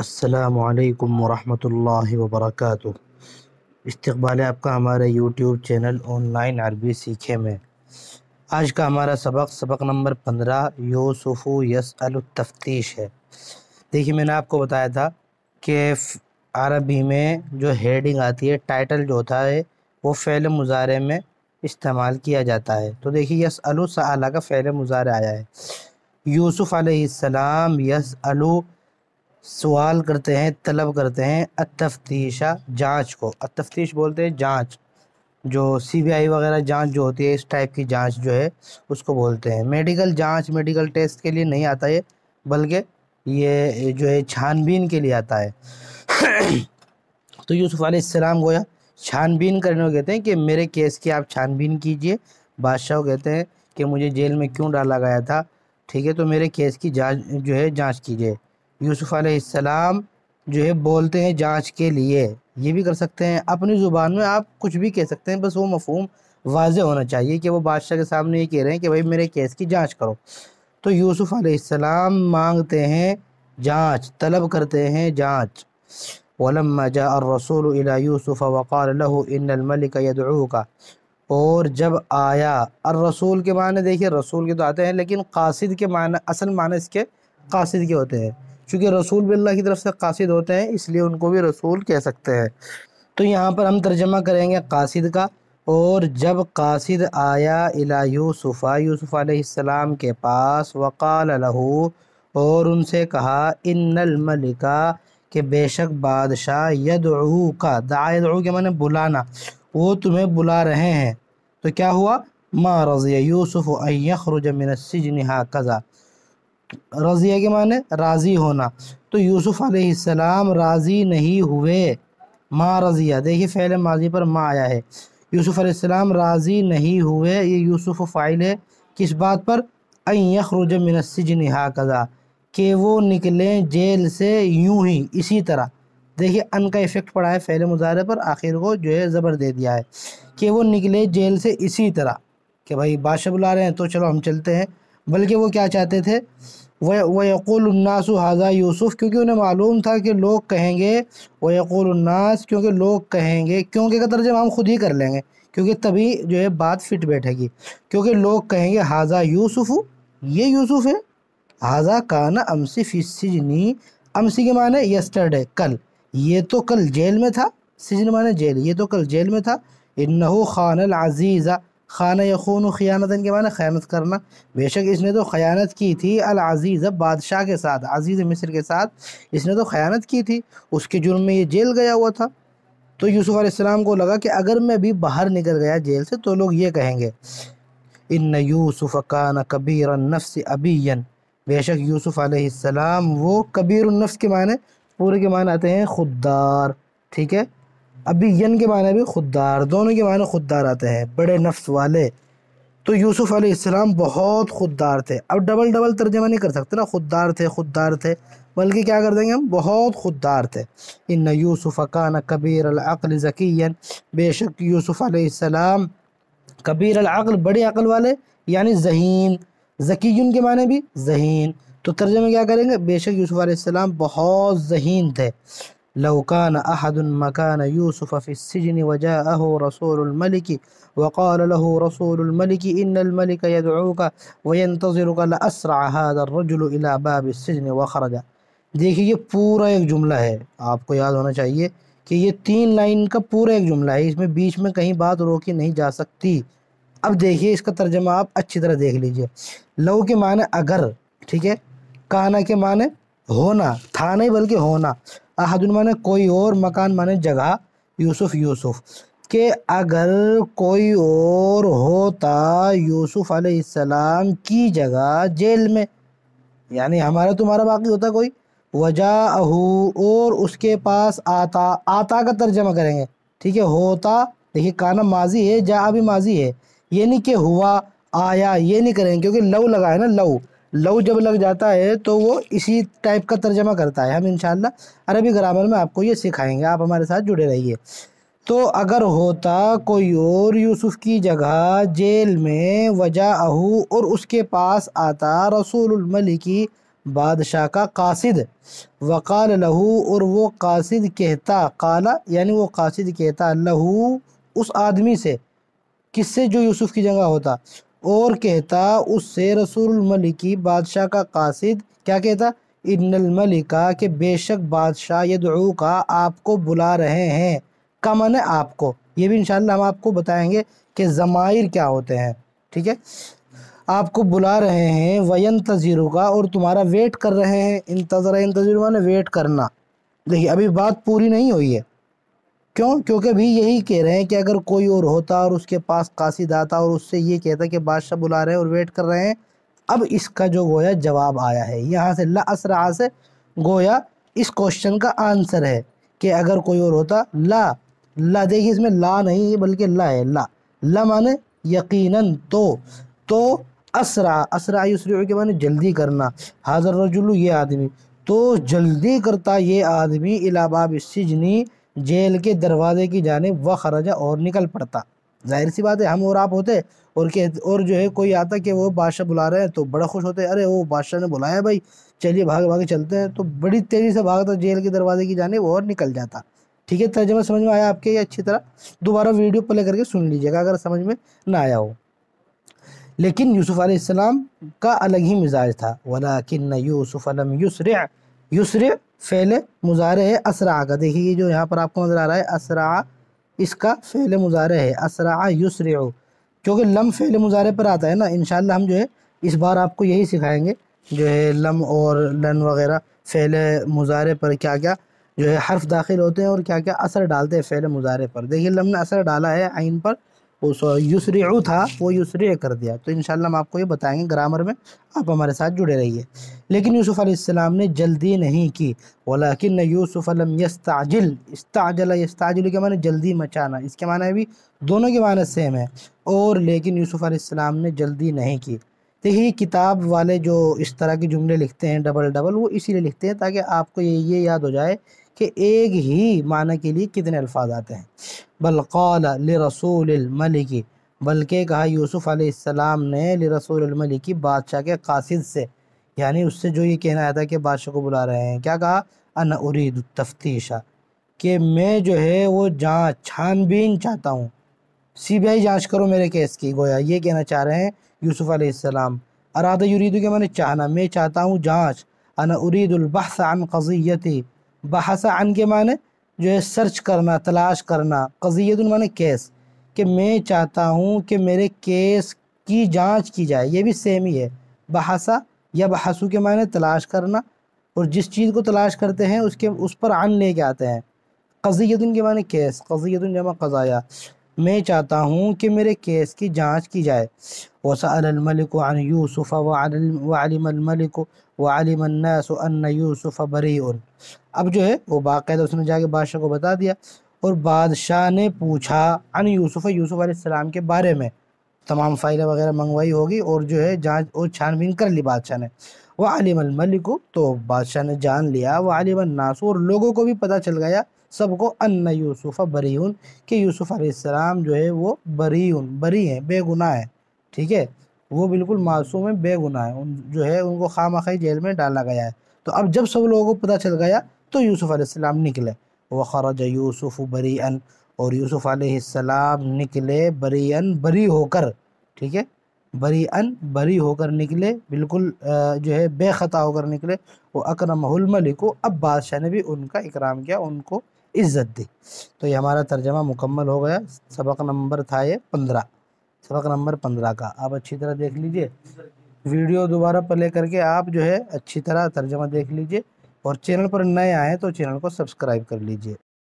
السلام علیکم ورحمۃ اللہ وبرکاتہ استقبال ہے آپ کا ہمارا یوٹیوب چینل آن لائن عربی سیکھے میں آج کا ہمارا سبق سبق نمبر پندرہ یوسف یس التفتیش ہے دیکھیے میں نے آپ کو بتایا تھا کہ عربی میں جو ہیڈنگ آتی ہے ٹائٹل جو ہوتا ہے وہ فعل مظاہرے میں استعمال کیا جاتا ہے تو دیکھیے یس الوص کا فعل مظاہرہ آیا ہے یوسف علیہ السلام یس سوال کرتے ہیں طلب کرتے ہیں اتفتیشہ جانچ کو التفتیش بولتے ہیں جانچ جو سی بی آئی وغیرہ جانچ جو ہوتی ہے اس ٹائپ کی جانچ جو ہے اس کو بولتے ہیں میڈیکل جانچ میڈیکل ٹیسٹ کے لیے نہیں آتا یہ بلکہ یہ جو ہے چھان بین کے لیے آتا ہے تو یوسف علیہ السلام گویا چھان بین کرنے کو کہتے ہیں کہ میرے کیس کی آپ چھان بین کیجئے بادشاہ کہتے ہیں کہ مجھے جیل میں کیوں ڈالا گیا تھا ٹھیک ہے تو میرے کیس کی جانچ جو ہے جانچ کیجئے یوسف علیہ السلام جو ہے بولتے ہیں جانچ کے لیے یہ بھی کر سکتے ہیں اپنی زبان میں آپ کچھ بھی کہہ سکتے ہیں بس وہ مفہوم واضح ہونا چاہیے کہ وہ بادشاہ کے سامنے یہ کہہ رہے ہیں کہ بھائی میرے کیس کی جانچ کرو تو یوسف علیہ السلام مانگتے ہیں جانچ طلب کرتے ہیں جانچ الرَّسُولُ إِلَى يُوسُفَ وَقَالَ لَهُ وقال الْمَلِكَ يَدْعُوكَ اور جب آیا الرسول کے معنی دیکھیے رسول کے تو آتے ہیں لیکن قاصد کے معنی اصل معنی اس کے قاصد کے ہوتے ہیں چونکہ رسول بھی اللہ کی طرف سے قاصد ہوتے ہیں اس لیے ان کو بھی رسول کہہ سکتے ہیں تو یہاں پر ہم ترجمہ کریں گے قاصد کا اور جب قاصد آیا الہ یوسف یوسف علیہ السلام کے پاس وقال لہو اور ان سے کہا ان الملکہ کہ بے شک بادشاہ یدعو دعا یدعو کے معنی بلانا وہ تمہیں بلا رہے ہیں تو کیا ہوا رضی یوسف اخرج نہا کزا رضیہ کے معنی راضی ہونا تو یوسف علیہ السلام راضی نہیں ہوئے ماں رضیہ دیکھیے فعل ماضی پر ماں آیا ہے یوسف علیہ السلام راضی نہیں ہوئے یہ یوسف فائل ہے کس بات پر این من السجن ہا قضا کہ وہ نکلیں جیل سے یوں ہی اسی طرح دیکھیے ان کا افیکٹ پڑا ہے فعل مظاہرے پر آخر کو جو ہے زبر دے دیا ہے کہ وہ نکلے جیل سے اسی طرح کہ بھائی بادشاہ بلا رہے ہیں تو چلو ہم چلتے ہیں بلکہ وہ کیا چاہتے تھے وہ النَّاسُ الناس و حاضہ یوسف کیونکہ انہیں معلوم تھا کہ لوگ کہیں گے وہ النَّاسُ الناس کیونکہ لوگ کہیں گے کیونکہ ترجمہ ترجم خود ہی کر لیں گے کیونکہ تبھی جو ہے بات فٹ بیٹھے گی کیونکہ لوگ کہیں گے ہاضا یوسف یہ یوسف ہے حاضا کان امسی فی سجنی امسی کے معنی یسٹرڈے کل یہ تو کل جیل میں تھا سجن معنی جیل یہ تو کل جیل میں تھا اِنَّهُ خان العزیزہ خانہ یخون و خیانت کے معنی خیانت کرنا بے شک اس نے تو خیانت کی تھی العزیز بادشاہ کے ساتھ عزیز مصر کے ساتھ اس نے تو خیانت کی تھی اس کے جرم میں یہ جیل گیا ہوا تھا تو یوسف علیہ السلام کو لگا کہ اگر میں بھی باہر نکل گیا جیل سے تو لوگ یہ کہیں گے ان یوسف کان کبیر النفس ابین شک یوسف علیہ السلام وہ کبیر النفس کے معنی پورے کے معنی آتے ہیں خوددار ٹھیک ہے ابھی ین کے معنی بھی خوددار دونوں کے معنی خوددار آتے ہیں بڑے نفس والے تو یوسف علیہ السلام بہت خوددار تھے اب ڈبل ڈبل ترجمہ نہیں کر سکتے نا خوددار تھے خوددار تھے بلکہ کیا کر دیں گے ہم بہت خوددار تھے ان یوسف کان کبیر العقل ذکی بے شک یوسف علیہ السلام کبیر العقل بڑے عقل والے یعنی ذہین ذکی کے معنی بھی ذہین تو ترجمہ کیا کریں گے بے شک یوسف علیہ السلام بہت ذہین تھے لو کان احد مكان یوسف في السجن وجاءه رسول وقال له رسول هذا الرجل باب السجن وخرج دیکھیے یہ پورا ایک جملہ ہے آپ کو یاد ہونا چاہیے کہ یہ تین لائن کا پورا ایک جملہ ہے اس میں بیچ میں کہیں بات روکی نہیں جا سکتی اب دیکھیے اس کا ترجمہ آپ اچھی طرح دیکھ لیجئے لو کے معنی اگر ٹھیک ہے کانا کے معنی ہونا تھا نہیں بلکہ ہونا مانے کوئی اور مکان مانے جگہ یوسف یوسف کہ اگر کوئی اور ہوتا یوسف علیہ السلام کی جگہ جیل میں یعنی ہمارا تمہارا باقی ہوتا کوئی وجہ اور اس کے پاس آتا آتا کا ترجمہ کریں گے ٹھیک ہے ہوتا دیکھیے کانا ماضی ہے جا بھی ماضی ہے یعنی کہ ہوا آیا یہ نہیں کریں گے کیونکہ لو لگا ہے نا لو لو جب لگ جاتا ہے تو وہ اسی ٹائپ کا ترجمہ کرتا ہے ہم انشاءاللہ عربی گرامر میں آپ کو یہ سکھائیں گے آپ ہمارے ساتھ جڑے رہیے تو اگر ہوتا کوئی اور یوسف کی جگہ جیل میں وجہ اہو اور اس کے پاس آتا رسول الملکی بادشاہ کا قاصد وقال لہو اور وہ قاصد کہتا قالا یعنی وہ قاسد کہتا لہو اس آدمی سے کس سے جو یوسف کی جگہ ہوتا اور کہتا اس سے رسول الملکی بادشاہ کا قاصد کیا کہتا ان الملکہ کہ بے شک بادشاہ یہ دعو کا آپ کو بلا رہے ہیں کمن آپ کو یہ بھی انشاءاللہ ہم آپ کو بتائیں گے کہ ضمائر کیا ہوتے ہیں ٹھیک ہے آپ کو بلا رہے ہیں وین تجیروں کا اور تمہارا ویٹ کر رہے ہیں انتظر انتظر نے ویٹ کرنا دیکھیے ابھی بات پوری نہیں ہوئی ہے کیوں کیونکہ بھی یہی کہہ رہے ہیں کہ اگر کوئی اور ہوتا اور اس کے پاس قاصد آتا اور اس سے یہ کہتا کہ بادشاہ بلا رہے ہیں اور ویٹ کر رہے ہیں اب اس کا جو گویا جواب آیا ہے یہاں سے لا اسرا سے گویا اس کوشچن کا آنسر ہے کہ اگر کوئی اور ہوتا لا لا دیکھیے اس میں لا نہیں ہے بلکہ لا ہے لا لا معنی یقیناً تو تو اسرا اسرائیس کے معنی جلدی کرنا حاضر رجلو یہ آدمی تو جلدی کرتا یہ آدمی السجنی جیل کے دروازے کی جانب خرجہ اور نکل پڑتا ظاہر سی بات ہے ہم اور آپ ہوتے اور کہ اور جو ہے کوئی آتا کہ وہ بادشاہ بلا رہے ہیں تو بڑا خوش ہوتے ارے وہ بادشاہ نے بلایا بھائی چلیے بھاگے بھاگے چلتے ہیں تو بڑی تیزی سے بھاگتا جیل کے دروازے کی جانب وہ اور نکل جاتا ٹھیک ہے ترجمہ سمجھ میں آیا آپ کے یہ اچھی طرح دوبارہ ویڈیو پلے کر کے سن لیجئے گا اگر سمجھ میں نہ آیا ہو لیکن یوسف علیہ السلام کا الگ ہی مزاج تھا یسر فعل مظاہرے ہے اسرع کا دیکھیے یہ جو یہاں پر آپ کو نظر آ رہا ہے اسرا اس کا فعل مظاہرہ ہے اسرع یسر کیونکہ لم فعل مظاہرے پر آتا ہے نا انشاءاللہ ہم جو ہے اس بار آپ کو یہی سکھائیں گے جو ہے لم اور لن وغیرہ فعل مظاہرے پر کیا کیا جو ہے حرف داخل ہوتے ہیں اور کیا کیا اثر ڈالتے ہیں فعل مظاہرے پر دیکھیے نے اثر ڈالا ہے عین پر یسریع تھا وہ یسریع کر دیا تو انشاءاللہ ہم آپ کو یہ بتائیں گے گرامر میں آپ ہمارے ساتھ جڑے رہیے لیکن یوسف علیہ السلام نے جلدی نہیں کی ولیکن یوسف لم یستعجل استعجل یستعجل کے معنی جلدی مچانا اس کے معنی بھی دونوں کے معنی سیم ہیں اور لیکن یوسف علیہ السلام نے جلدی نہیں کی کتاب والے جو اس طرح کے جملے لکھتے ہیں ڈبل ڈبل وہ اسی لیے لکھتے ہیں تاکہ آپ کو یہ یہ یاد ہو جائے کہ ایک ہی معنی کے لیے کتنے الفاظ آتے ہیں بل قال لرسول الملکی بلکہ کہا یوسف علیہ السلام نے لرسول الملکی بادشاہ کے قاصد سے یعنی اس سے جو یہ کہنا آیا تھا کہ بادشاہ کو بلا رہے ہیں کیا کہا انا ارید التفتیشہ کہ میں جو ہے وہ جانچ چھان بین چاہتا ہوں سی بی آئی جانچ کرو میرے کیس کی گویا یہ کہنا چاہ رہے ہیں یوسف علیہ السلام ارادہ یریدو کہ میں نے چاہنا میں چاہتا ہوں جانچ انا ارید البحث عن قضیتی بحثہ ان کے معنی جو ہے سرچ کرنا تلاش کرنا قضیت المعنی کیس کہ میں چاہتا ہوں کہ میرے کیس کی جانچ کی جائے یہ بھی سیم ہی ہے بحثہ یا بحثو کے معنی تلاش کرنا اور جس چیز کو تلاش کرتے ہیں اس کے اس پر ان لے کے آتے ہیں قضیت ان کے معنی کیس قضیت جمع قضایا میں چاہتا ہوں کہ میرے کیس کی جانچ کی جائے وسعل ملک وفہ الملک و وعلم الناس ان یوسف بری اب جو ہے وہ باقاعدہ جا کے بادشاہ کو بتا دیا اور بادشاہ نے پوچھا ان یوسف یوسف علیہ السلام کے بارے میں تمام فائلیں وغیرہ منگوائی ہوگی اور جو ہے جانچ اور چھان بین کر لی بادشاہ نے وہ عالم الملک تو بادشاہ نے جان لیا وہ عالم الناس اور لوگوں کو بھی پتہ چل گیا سب کو ان یوسف بریون کہ یوسف علیہ السلام جو ہے وہ بریون بری ہیں بے گناہ ہیں ٹھیک ہے وہ بالکل معصوم ہیں بے گناہ ہیں جو ہے ان کو خام خی جیل میں ڈالا گیا ہے تو اب جب سب لوگوں کو پتہ چل گیا تو یوسف علیہ السلام نکلے وخرج یوسف بری اور یوسف علیہ السلام نکلے بری بری ہو کر ٹھیک ہے بری بری ہو کر نکلے بالکل جو ہے بے خطا ہو کر نکلے وہ اکرم حلملیکو اب بادشاہ نے بھی ان کا اکرام کیا ان کو عزت دی تو یہ ہمارا ترجمہ مکمل ہو گیا سبق نمبر تھا یہ پندرہ سبق نمبر پندرہ کا آپ اچھی طرح دیکھ لیجئے ویڈیو دوبارہ پلے کر کے آپ جو ہے اچھی طرح ترجمہ دیکھ لیجئے اور چینل پر نئے آئے تو چینل کو سبسکرائب کر لیجئے